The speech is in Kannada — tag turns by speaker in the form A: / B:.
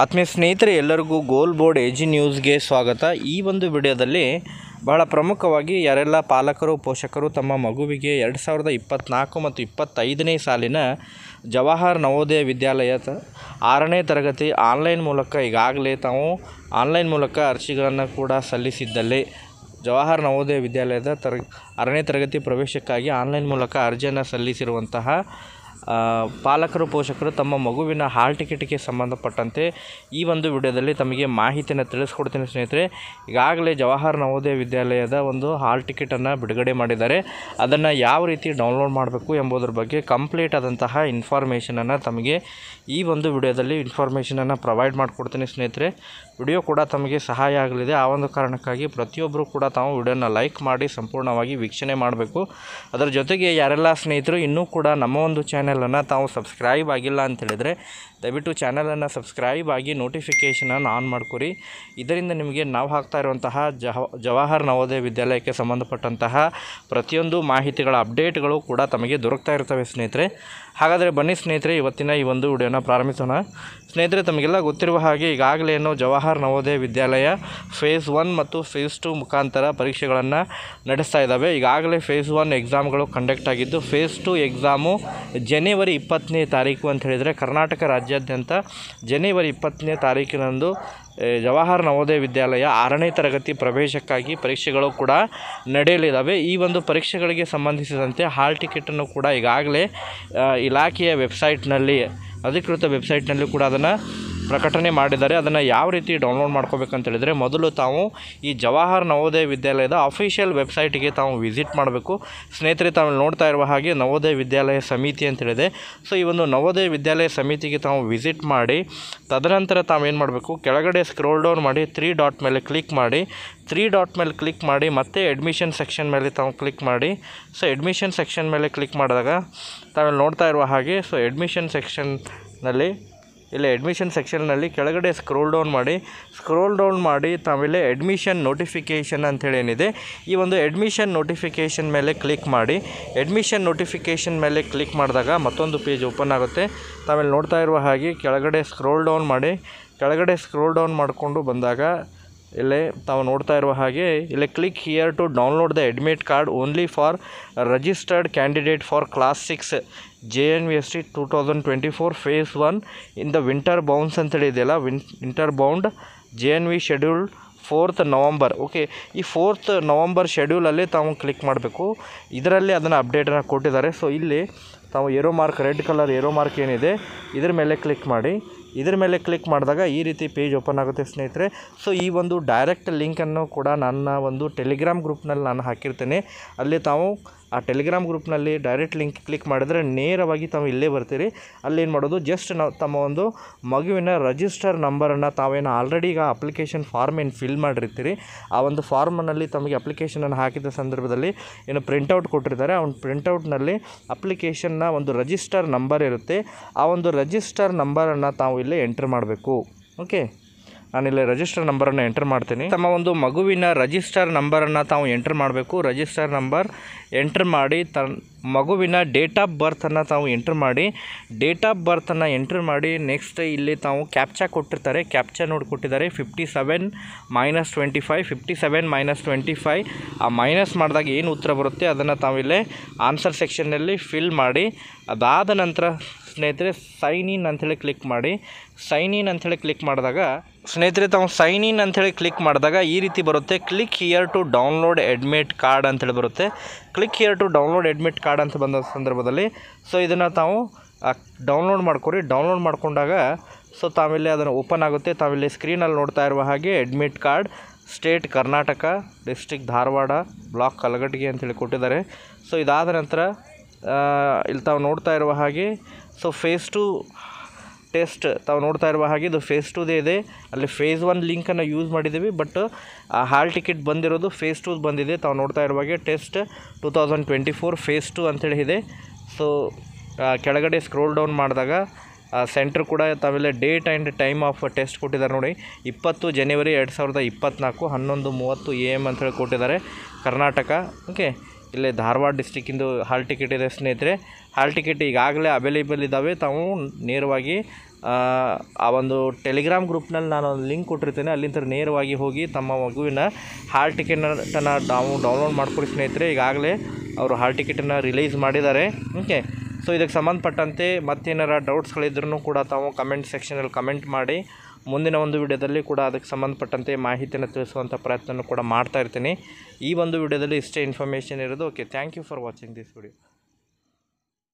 A: ಆತ್ಮೀಯ ಸ್ನೇಹಿತರೆ ಎಲ್ಲರಿಗೂ ಗೋಲ್ ಬೋರ್ಡ್ ಎಜಿ ನ್ಯೂಸ್ಗೆ ಸ್ವಾಗತ ಈ ಒಂದು ವಿಡಿಯೋದಲ್ಲಿ ಬಹಳ ಪ್ರಮುಖವಾಗಿ ಯಾರೆಲ್ಲ ಪಾಲಕರು ಪೋಷಕರು ತಮ್ಮ ಮಗುವಿಗೆ ಎರಡು ಸಾವಿರದ ಇಪ್ಪತ್ತ್ನಾಲ್ಕು ಮತ್ತು ಇಪ್ಪತ್ತೈದನೇ ಸಾಲಿನ ಜವಾಹರ್ ನವೋದಯ ವಿದ್ಯಾಲಯ ಆರನೇ ತರಗತಿ ಆನ್ಲೈನ್ ಮೂಲಕ ಈಗಾಗಲೇ ತಾವು ಆನ್ಲೈನ್ ಮೂಲಕ ಅರ್ಜಿಗಳನ್ನು ಕೂಡ ಸಲ್ಲಿಸಿದ್ದಲ್ಲಿ ಜವಾಹರ್ ನವೋದಯ ವಿದ್ಯಾಲಯದ ತರ ಆರನೇ ತರಗತಿ ಪ್ರವೇಶಕ್ಕಾಗಿ ಆನ್ಲೈನ್ ಮೂಲಕ ಅರ್ಜಿಯನ್ನು ಸಲ್ಲಿಸಿರುವಂತಹ ಪಾಲಕರು ಪೋಷಕರು ತಮ್ಮ ಮಗುವಿನ ಹಾಲ್ ಟಿಕೆಟಿಗೆ ಸಂಬಂಧಪಟ್ಟಂತೆ ಈ ಒಂದು ವಿಡಿಯೋದಲ್ಲಿ ತಮಗೆ ಮಾಹಿತಿಯನ್ನು ತಿಳಿಸ್ಕೊಡ್ತೀನಿ ಸ್ನೇಹಿತರೆ ಈಗಾಗಲೇ ಜವಾಹರ್ ನವೋದಯ ವಿದ್ಯಾಲಯದ ಒಂದು ಹಾಲ್ ಟಿಕೆಟನ್ನು ಬಿಡುಗಡೆ ಮಾಡಿದ್ದಾರೆ ಅದನ್ನು ಯಾವ ರೀತಿ ಡೌನ್ಲೋಡ್ ಮಾಡಬೇಕು ಎಂಬುದರ ಬಗ್ಗೆ ಕಂಪ್ಲೀಟ್ ಆದಂತಹ ಇನ್ಫಾರ್ಮೇಷನನ್ನು ತಮಗೆ ಈ ಒಂದು ವಿಡಿಯೋದಲ್ಲಿ ಇನ್ಫಾರ್ಮೇಷನನ್ನು ಪ್ರೊವೈಡ್ ಮಾಡಿಕೊಡ್ತೀನಿ ಸ್ನೇಹಿತರೆ ವಿಡಿಯೋ ಕೂಡ ತಮಗೆ ಸಹಾಯ ಆಗಲಿದೆ ಆ ಒಂದು ಕಾರಣಕ್ಕಾಗಿ ಪ್ರತಿಯೊಬ್ಬರು ಕೂಡ ತಾವು ವಿಡಿಯೋನ ಲೈಕ್ ಮಾಡಿ ಸಂಪೂರ್ಣವಾಗಿ ವೀಕ್ಷಣೆ ಮಾಡಬೇಕು ಅದರ ಜೊತೆಗೆ ಯಾರೆಲ್ಲ ಸ್ನೇಹಿತರು ಇನ್ನೂ ಕೂಡ ನಮ್ಮ ಒಂದು ಚಾನೆಲನ್ನು ತಾವು ಸಬ್ಸ್ಕ್ರೈಬ್ ಆಗಿಲ್ಲ ಅಂತೇಳಿದರೆ ದಯವಿಟ್ಟು ಚಾನೆಲನ್ನು ಸಬ್ಸ್ಕ್ರೈಬ್ ಆಗಿ ನೋಟಿಫಿಕೇಷನನ್ನು ಆನ್ ಮಾಡ್ಕೊರಿ ಇದರಿಂದ ನಿಮಗೆ ನಾವು ಹಾಕ್ತಾ ಇರುವಂತಹ ಜವಾಹರ್ ನವೋದಯ ವಿದ್ಯಾಲಯಕ್ಕೆ ಸಂಬಂಧಪಟ್ಟಂತಹ ಪ್ರತಿಯೊಂದು ಮಾಹಿತಿಗಳ ಅಪ್ಡೇಟ್ಗಳು ಕೂಡ ತಮಗೆ ದೊರಕ್ತಾ ಇರ್ತವೆ ಸ್ನೇಹಿತರೆ ಹಾಗಾದರೆ ಬನ್ನಿ ಸ್ನೇಹಿತರೆ ಇವತ್ತಿನ ಈ ಒಂದು ವಿಡಿಯೋನ ಪ್ರಾರಂಭಿಸೋಣ ಸ್ನೇಹಿತರೆ ತಮಗೆಲ್ಲ ಗೊತ್ತಿರುವ ಹಾಗೆ ಈಗಾಗಲೇ ಏನೋ ಜವಾಹರ್ ಜವಾಹರ್ ನವೋದಯ ವಿದ್ಯಾಲಯ ಫೇಸ್ ಒನ್ ಮತ್ತು ಫೇಸ್ ಟು ಮುಖಾಂತರ ಪರೀಕ್ಷೆಗಳನ್ನು ನಡೆಸ್ತಾ ಇದ್ದಾವೆ ಈಗಾಗಲೇ ಫೇಸ್ ಒನ್ ಎಕ್ಸಾಮ್ಗಳು ಕಂಡಕ್ಟ್ ಆಗಿದ್ದು ಫೇಸ್ ಟು ಎಕ್ಸಾಮು ಜನವರಿ ಇಪ್ಪತ್ತನೇ ತಾರೀಕು ಅಂತ ಹೇಳಿದರೆ ಕರ್ನಾಟಕ ರಾಜ್ಯಾದ್ಯಂತ ಜನವರಿ ಇಪ್ಪತ್ತನೇ ತಾರೀಕಿನಂದು ಜವಾಹರ್ ನವೋದಯ ವಿದ್ಯಾಲಯ ಆರನೇ ತರಗತಿ ಪ್ರವೇಶಕ್ಕಾಗಿ ಪರೀಕ್ಷೆಗಳು ಕೂಡ ನಡೆಯಲಿದ್ದಾವೆ ಈ ಒಂದು ಪರೀಕ್ಷೆಗಳಿಗೆ ಸಂಬಂಧಿಸಿದಂತೆ ಹಾಲ್ ಟಿಕೆಟನ್ನು ಕೂಡ ಈಗಾಗಲೇ ಇಲಾಖೆಯ ವೆಬ್ಸೈಟ್ನಲ್ಲಿ ಅಧಿಕೃತ ವೆಬ್ಸೈಟ್ನಲ್ಲಿ ಕೂಡ ಅದನ್ನು ಪ್ರಕಟಣೆ ಮಾಡಿದ್ದಾರೆ ಅದನ್ನು ಯಾವ ರೀತಿ ಡೌನ್ಲೋಡ್ ಮಾಡ್ಕೋಬೇಕಂತ ಹೇಳಿದರೆ ಮೊದಲು ತಾವು ಈ ಜವಾಹರ್ ನವೋದಯ ವಿದ್ಯಾಲಯದ ಅಫಿಷಿಯಲ್ ವೆಬ್ಸೈಟಿಗೆ ತಾವು ವಿಸಿಟ್ ಮಾಡಬೇಕು ಸ್ನೇಹಿತರೆ ತಾವು ನೋಡ್ತಾ ಇರುವ ಹಾಗೆ ನವೋದಯ ವಿದ್ಯಾಲಯ ಸಮಿತಿ ಅಂತೇಳಿದೆ ಸೊ ಈ ಒಂದು ನವೋದಯ ವಿದ್ಯಾಲಯ ಸಮಿತಿಗೆ ತಾವು ವಿಸಿಟ್ ಮಾಡಿ ತದನಂತರ ತಾವೇನು ಮಾಡಬೇಕು ಕೆಳಗಡೆ ಸ್ಕ್ರೋಲ್ ಡೌನ್ ಮಾಡಿ ತ್ರೀ ಡಾಟ್ ಮೇಲೆ ಕ್ಲಿಕ್ ಮಾಡಿ ತ್ರೀ ಡಾಟ್ ಮೇಲೆ ಕ್ಲಿಕ್ ಮಾಡಿ ಮತ್ತೆ ಅಡ್ಮಿಷನ್ ಸೆಕ್ಷನ್ ಮೇಲೆ ತಾವು ಕ್ಲಿಕ್ ಮಾಡಿ ಸೊ ಅಡ್ಮಿಷನ್ ಸೆಕ್ಷನ್ ಮೇಲೆ ಕ್ಲಿಕ್ ಮಾಡಿದಾಗ ತಾವೆಲ್ಲ ನೋಡ್ತಾ ಇರುವ ಹಾಗೆ ಸೊ ಅಡ್ಮಿಷನ್ ಸೆಕ್ಷನ್ನಲ್ಲಿ ಇಲ್ಲಿ ಅಡ್ಮಿಷನ್ ಸೆಕ್ಷನ್ನಲ್ಲಿ ಕೆಳಗಡೆ ಸ್ಕ್ರೋಲ್ ಡೌನ್ ಮಾಡಿ ಸ್ಕ್ರೋಲ್ ಡೌನ್ ಮಾಡಿ ತಾವಿಲ್ಲಿ ಅಡ್ಮಿಷನ್ ನೋಟಿಫಿಕೇಷನ್ ಅಂಥೇಳಿ ಏನಿದೆ ಈ ಒಂದು ಅಡ್ಮಿಷನ್ ನೋಟಿಫಿಕೇಷನ್ ಮೇಲೆ ಕ್ಲಿಕ್ ಮಾಡಿ ಅಡ್ಮಿಷನ್ ನೋಟಿಫಿಕೇಷನ್ ಮೇಲೆ ಕ್ಲಿಕ್ ಮಾಡಿದಾಗ ಮತ್ತೊಂದು ಪೇಜ್ ಓಪನ್ ಆಗುತ್ತೆ ತಾವಿಲ್ಲಿ ನೋಡ್ತಾ ಇರುವ ಹಾಗೆ ಕೆಳಗಡೆ ಸ್ಕ್ರೋಲ್ ಡೌನ್ ಮಾಡಿ ಕೆಳಗಡೆ ಸ್ಕ್ರೋಲ್ ಡೌನ್ ಮಾಡಿಕೊಂಡು ಬಂದಾಗ ಇಲ್ಲೇ ತಾವು ನೋಡ್ತಾ ಇರುವ ಹಾಗೆ ಇಲ್ಲಿ click here to download the admit card only for registered candidate for class six J N V S T two thousand twenty four phase one in the winter bound ಅಂತೇಳಿ ಇದೆಯಲ್ಲ win winter bound J N V schedule fourth November okay ಈ ಫೋರ್ತ್ ನವಂಬರ್ ಶೆಡ್ಯೂಲಲ್ಲಿ ತಾವು ಕ್ಲಿಕ್ ಮಾಡಬೇಕು ಇದರಲ್ಲಿ ಅದನ್ನು ಅಪ್ಡೇಟನ್ನು ಕೊಟ್ಟಿದ್ದಾರೆ ಸೊ ಇಲ್ಲಿ ತಾವು arrow mark red colour arrow mark ಏನಿದೆ ಇದ್ರ ಮೇಲೆ ಕ್ಲಿಕ್ ಮಾಡಿ ಇದ್ರ ಮೇಲೆ ಕ್ಲಿಕ್ ಮಾಡಿದಾಗ ಈ ರೀತಿ ಪೇಜ್ ಓಪನ್ ಆಗುತ್ತೆ ಸ್ನೇಹಿತರೆ ಸೊ ಈ ಒಂದು ಡೈರೆಕ್ಟ್ ಲಿಂಕನ್ನು ಕೂಡ ನನ್ನ ಒಂದು ಟೆಲಿಗ್ರಾಮ್ ಗ್ರೂಪ್ನಲ್ಲಿ ನಾನು ಹಾಕಿರ್ತೇನೆ ಅಲ್ಲಿ ತಾವು ಆ ಟೆಲಿಗ್ರಾಮ್ ಗ್ರೂಪ್ನಲ್ಲಿ ಡೈರೆಕ್ಟ್ ಲಿಂಕ್ ಕ್ಲಿಕ್ ಮಾಡಿದರೆ ನೇರವಾಗಿ ತಾವು ಇಲ್ಲೇ ಬರ್ತೀರಿ ಏನು ಮಾಡೋದು ಜಸ್ಟ್ ನಾವು ತಮ್ಮ ಒಂದು ಮಗುವಿನ ರಜಿಸ್ಟರ್ ನಂಬರನ್ನು ತಾವೇನು ಆಲ್ರೆಡಿ ಈಗ ಅಪ್ಲಿಕೇಶನ್ ಫಾರ್ಮ್ ಏನು ಫಿಲ್ ಮಾಡಿರ್ತೀರಿ ಆ ಒಂದು ಫಾರ್ಮ್ನಲ್ಲಿ ತಮಗೆ ಅಪ್ಲಿಕೇಶನನ್ನು ಹಾಕಿದ ಸಂದರ್ಭದಲ್ಲಿ ಏನು ಪ್ರಿಂಟೌಟ್ ಕೊಟ್ಟಿರ್ತಾರೆ ಆ ಒಂದು ಪ್ರಿಂಟೌಟ್ನಲ್ಲಿ ಅಪ್ಲಿಕೇಶನ್ನ ಒಂದು ರಜಿಸ್ಟರ್ ನಂಬರ್ ಇರುತ್ತೆ ಆ ಒಂದು ರಜಿಸ್ಟರ್ ನಂಬರನ್ನು ತಾವು ಇಲ್ಲೇ ಎಂಟ್ರ್ ಮಾಡಬೇಕು ಓಕೆ ನಾನಿಲ್ಲಿ ರಿಜಿಸ್ಟರ್ ನಂಬರನ್ನು ಎಂಟರ್ ಮಾಡ್ತೀನಿ ತಮ್ಮ ಒಂದು ಮಗುವಿನ ರಿಜಿಸ್ಟರ್ ನಂಬರನ್ನು ತಾವು ಎಂಟರ್ ಮಾಡಬೇಕು ರಿಜಿಸ್ಟರ್ ನಂಬರ್ ಎಂಟರ್ ಮಾಡಿ ತನ್ನ ಮಗುವಿನ ಡೇಟ್ ಆಫ್ ಬರ್ತನ್ನು ತಾವು ಎಂಟ್ರ್ ಮಾಡಿ ಡೇಟ್ ಆಫ್ ಬರ್ತನ್ನು ಎಂಟ್ರ್ ಮಾಡಿ ನೆಕ್ಸ್ಟ್ ಇಲ್ಲಿ ತಾವು ಕ್ಯಾಪ್ಚಾ ಕೊಟ್ಟಿರ್ತಾರೆ ಕ್ಯಾಪ್ಚಾ ನೋಡಿ ಕೊಟ್ಟಿದ್ದಾರೆ fifty seven minus twenty five fifty seven minus twenty five ಆ ಮೈನಸ್ ಮಾಡಿದಾಗ ಏನು ಉತ್ತರ ಬರುತ್ತೆ ಅದನ್ನು ತಾವಿಲ್ಲಿ ಆನ್ಸರ್ ಸೆಕ್ಷನ್ನಲ್ಲಿ ಫಿಲ್ ಮಾಡಿ ಅದಾದ ನಂತರ ಸ್ನೇಹಿತರೆ ಸೈನ್ ಇನ್ ಅಂಥೇಳಿ ಕ್ಲಿಕ್ ಮಾಡಿ ಸೈನ್ ಇನ್ ಅಂಥೇಳಿ ಕ್ಲಿಕ್ ಮಾಡಿದಾಗ ಸ್ನೇಹಿತರೆ ತಾವು ಸೈನ್ ಇನ್ ಅಂಥೇಳಿ ಕ್ಲಿಕ್ ಮಾಡಿದಾಗ ಈ ರೀತಿ ಬರುತ್ತೆ click here to download admit card ಅಂತೇಳಿ ಬರುತ್ತೆ click here to download admit card ಅಂತ ಬಂದ ಸಂದರ್ಭದಲ್ಲಿ ಸೊ ಇದನ್ನು ತಾವು ಡೌನ್ಲೋಡ್ ಮಾಡ್ಕೊರಿ ಡೌನ್ಲೋಡ್ ಮಾಡಿಕೊಂಡಾಗ ಸೊ ತಾವಿಲ್ಲಿ ಅದನ್ನು ಓಪನ್ ಆಗುತ್ತೆ ತಾವಿಲ್ಲಿ ಸ್ಕ್ರೀನಲ್ಲಿ ನೋಡ್ತಾ ಇರುವ ಹಾಗೆ admit card state Karnataka district Dharwad block ಅಂತ ಅಂತೇಳಿ ಕೊಟ್ಟಿದ್ದಾರೆ ಸೊ ಇದಾದ ನಂತರ ಇಲ್ಲಿ ತಾವು ನೋಡ್ತಾ ಇರುವ ಹಾಗೆ ಸೊ ಫೇಸ್ ಟು ಟೆಸ್ಟ್ ತಾವು ನೋಡ್ತಾ ಇರುವ ಹಾಗೆ ಇದು ಫೇಸ್ ಟೂದೇ ಇದೆ ಅಲ್ಲಿ ಫೇಸ್ ಒನ್ ಲಿಂಕನ್ನು ಯೂಸ್ ಮಾಡಿದ್ದೀವಿ ಬಟ್ ಆ ಹಾಲ್ ಟಿಕೆಟ್ ಬಂದಿರೋದು ಫೇಸ್ ಟೂ ಬಂದಿದೆ ತಾವು ನೋಡ್ತಾ ಇರುವ ಹಾಗೆ test two thousand twenty four phase two ಅಂತೇಳಿ ಇದೆ ಸೊ ಕೆಳಗಡೆ ಸ್ಕ್ರೋಲ್ ಡೌನ್ ಮಾಡಿದಾಗ ಸೆಂಟ್ರ್ ಕೂಡ ತಾವೆಲ್ಲ date and time of test ಕೊಟ್ಟಿದ್ದಾರೆ ನೋಡಿ ಇಪ್ಪತ್ತು ಜನವರಿ ಎರಡು ಸಾವಿರದ ಇಪ್ಪತ್ತ್ನಾಲ್ಕು ಹನ್ನೊಂದು ಮೂವತ್ತು ಎ ಎಮ್ ಅಂತೇಳಿ ಕೊಟ್ಟಿದ್ದಾರೆ ಕರ್ನಾಟಕ ಓಕೆ ಇಲ್ಲೇ ಧಾರವಾಡ ಡಿಸ್ಟಿಕ್ಕಿಂದು ಹಾಲ್ ಟಿಕೆಟ್ ಇದೆ ಸ್ನೇಹಿತರೆ ಹಾಲ್ ಟಿಕೆಟ್ ಈಗಾಗಲೇ ಅವೈಲೇಬಲ್ ಇದ್ದಾವೆ ತಾವು ನೇರವಾಗಿ ಆ ಒಂದು ಟೆಲಿಗ್ರಾಮ್ ಗ್ರೂಪ್ನಲ್ಲಿ ನಾನು ಒಂದು ಲಿಂಕ್ ಕೊಟ್ಟಿರ್ತೇನೆ ಅಲ್ಲಿಂದ ನೇರವಾಗಿ ಹೋಗಿ ತಮ್ಮ ಮಗುವಿನ ಹಾಲ್ ಟಿಕೆಟನ್ನು ನಾವು ಡೌನ್ಲೋಡ್ ಮಾಡ್ಕೊಳ್ಳಿ ಸ್ನೇಹಿತರೆ ಈಗಾಗಲೇ ಅವರು ಹಾಲ್ ಟಿಕೆಟನ್ನು ರಿಲೀಸ್ ಮಾಡಿದ್ದಾರೆ ಓಕೆ ಸೊ ಇದಕ್ಕೆ ಸಂಬಂಧಪಟ್ಟಂತೆ ಮತ್ತೇನಾರ ಡೌಟ್ಸ್ಗಳಿದ್ರೂ ಕೂಡ ತಾವು ಕಮೆಂಟ್ ಸೆಕ್ಷನಲ್ಲಿ ಕಮೆಂಟ್ ಮಾಡಿ ಮುಂದಿನ ಒಂದು ವಿಡಿಯೋದಲ್ಲಿ ಕೂಡ ಅದಕ್ಕೆ ಸಂಬಂಧಪಟ್ಟಂತೆ ಮಾಹಿತಿಯನ್ನು ತಿಳಿಸುವಂಥ ಪ್ರಯತ್ನವನ್ನು ಕೂಡ ಮಾಡ್ತಾ ಇರ್ತೀನಿ ಈ ಒಂದು ವಿಡಿಯೋದಲ್ಲಿ ಇಷ್ಟೇ ಇನ್ಫಾರ್ಮೇಷನ್ ಇರೋದು okay thank you for watching this video